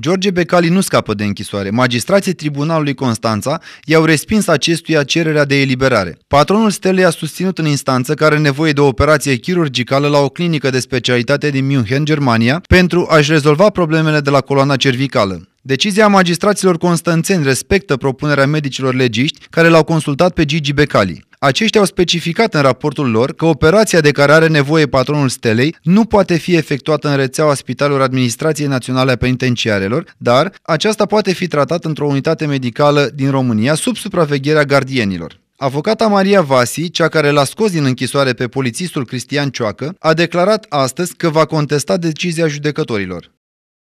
George Becali nu scapă de închisoare. Magistrații Tribunalului Constanța i-au respins acestuia cererea de eliberare. Patronul Stelei a susținut în instanță că are nevoie de o operație chirurgicală la o clinică de specialitate din München, Germania, pentru a-și rezolva problemele de la coloana cervicală. Decizia magistraților constanțeni respectă propunerea medicilor legiști care l-au consultat pe Gigi Becali. Aceștia au specificat în raportul lor că operația de care are nevoie patronul Stelei nu poate fi efectuată în rețeaua Spitalului Administrației Naționale a Penitenciarelor, dar aceasta poate fi tratată într-o unitate medicală din România sub supravegherea gardienilor. Avocata Maria Vasi, cea care l-a scos din închisoare pe polițistul Cristian Cioacă, a declarat astăzi că va contesta decizia judecătorilor.